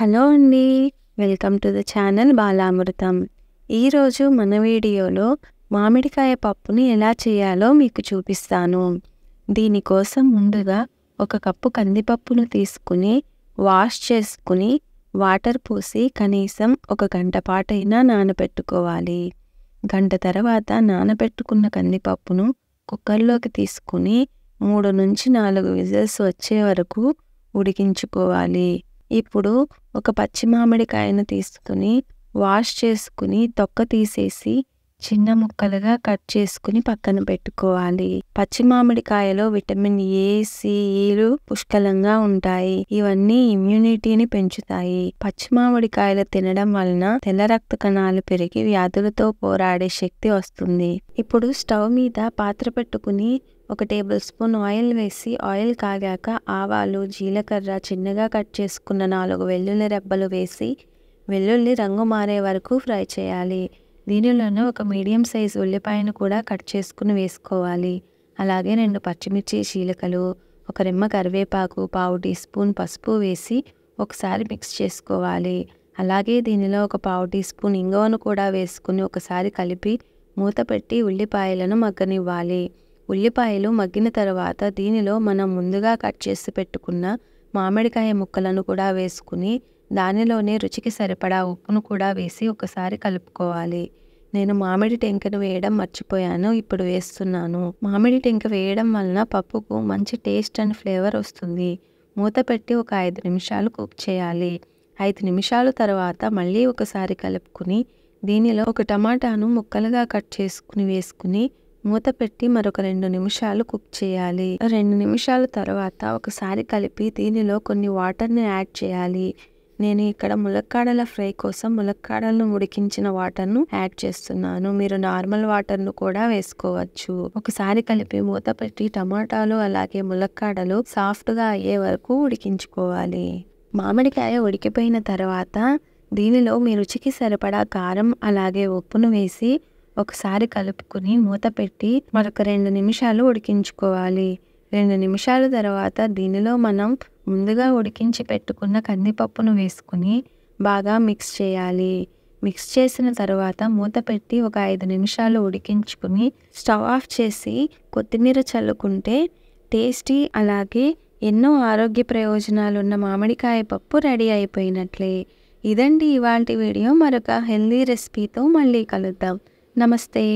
hello అండి welcome to the channel Balamrutham ఈరోజు మన వీడియోలో మామిడికాయ పప్పుని ఎలా చేయాలో మీకు చూపిస్తాను దీనికోసం ముందుగా ఒక కప్పు కందిపప్పును తీసుకుని వాష్ చేసుకుని వాటర్ పోసి కనీసం ఒక గంట పాటైనా నానబెట్టుకోవాలి గంట తర్వాత నానబెట్టుకున్న కందిపప్పును కుక్కర్లోకి తీసుకుని మూడు నుంచి నాలుగు విజిల్స్ వచ్చే వరకు ఉడికించుకోవాలి ఇప్పుడు ఒక పచ్చి మామిడికాయను తీసుకుని వాష్ చేసుకుని తొక్క తీసేసి చిన్న ముక్కలుగా కట్ చేసుకుని పక్కన పెట్టుకోవాలి పచ్చి మామిడికాయలో విటమిన్ ఏ సిలు పుష్కలంగా ఉంటాయి ఇవన్నీ ఇమ్యూనిటీని పెంచుతాయి పచ్చి మామిడికాయలు తినడం వలన తెల్ల రక్త కణాలు పెరిగి వ్యాధులతో పోరాడే శక్తి వస్తుంది ఇప్పుడు స్టవ్ మీద పాత్ర పెట్టుకుని ఒక టేబుల్ స్పూన్ ఆయిల్ వేసి ఆయిల్ కాగాక ఆవాలు జీలకర్ర చిన్నగా కట్ చేసుకున్న నాలుగు వెల్లుల్లి రెబ్బలు వేసి వెల్లుల్లి రంగు మారే వరకు ఫ్రై చేయాలి దీనిలోనే ఒక మీడియం సైజ్ ఉల్లిపాయను కూడా కట్ చేసుకుని వేసుకోవాలి అలాగే రెండు పచ్చిమిర్చి చీలకలు ఒక రిమ్మ కరివేపాకు పావు టీ స్పూన్ పసుపు వేసి ఒకసారి మిక్స్ చేసుకోవాలి అలాగే దీనిలో ఒక పావు టీ స్పూన్ ఇంగవను కూడా వేసుకుని ఒకసారి కలిపి మూత పెట్టి ఉల్లిపాయలను మగ్గనివ్వాలి ఉల్లిపాయలు మగ్గిన తర్వాత దీనిలో మనం ముందుగా కట్ చేసి పెట్టుకున్న మామిడికాయ ముక్కలను కూడా వేసుకుని దానిలోనే రుచికి సరిపడా ఉప్పును కూడా వేసి ఒకసారి కలుపుకోవాలి నేను మామిడి టెంకను వేయడం మర్చిపోయాను ఇప్పుడు వేస్తున్నాను మామిడి టెంక వేయడం వలన పప్పుకు మంచి టేస్ట్ అండ్ ఫ్లేవర్ వస్తుంది మూత పెట్టి ఒక ఐదు నిమిషాలు కుక్ చేయాలి ఐదు నిమిషాలు తర్వాత మళ్ళీ ఒకసారి కలుపుకుని దీనిలో ఒక టమాటాను ముక్కలుగా కట్ చేసుకుని వేసుకుని మూత పెట్టి మరొక రెండు నిమిషాలు కుక్ చేయాలి రెండు నిమిషాల తర్వాత ఒకసారి కలిపి దీనిలో కొన్ని వాటర్ని యాడ్ చేయాలి నేను ఇక్కడ ములక్కాడల ఫ్రై కోసం ములక్కాడలను ఉడికించిన వాటర్ను యాడ్ చేస్తున్నాను మీరు నార్మల్ వాటర్ను కూడా వేసుకోవచ్చు ఒకసారి కలిపి మూత పెట్టి టమాటాలు అలాగే ములక్కాడలు సాఫ్ట్గా అయ్యే వరకు ఉడికించుకోవాలి మామిడికాయ ఉడికిపోయిన తర్వాత దీనిలో మీ రుచికి సరిపడా కారం అలాగే ఉప్పును వేసి ఒకసారి కలుపుకుని మూత పెట్టి మరొక రెండు నిమిషాలు ఉడికించుకోవాలి రెండు నిమిషాల తర్వాత దీనిలో మనం ముందుగా ఉడికించి పెట్టుకున్న కందిపప్పును వేసుకుని బాగా మిక్స్ చేయాలి మిక్స్ చేసిన తర్వాత మూత పెట్టి ఒక ఐదు నిమిషాలు ఉడికించుకుని స్టవ్ ఆఫ్ చేసి కొత్తిమీర చల్లుకుంటే టేస్టీ అలాగే ఎన్నో ఆరోగ్య ప్రయోజనాలు ఉన్న మామిడికాయ పప్పు రెడీ అయిపోయినట్లే ఇదండి ఇవాంటి వీడియో మరొక హెల్దీ రెసిపీతో మళ్ళీ కలుద్దాం నమస్తే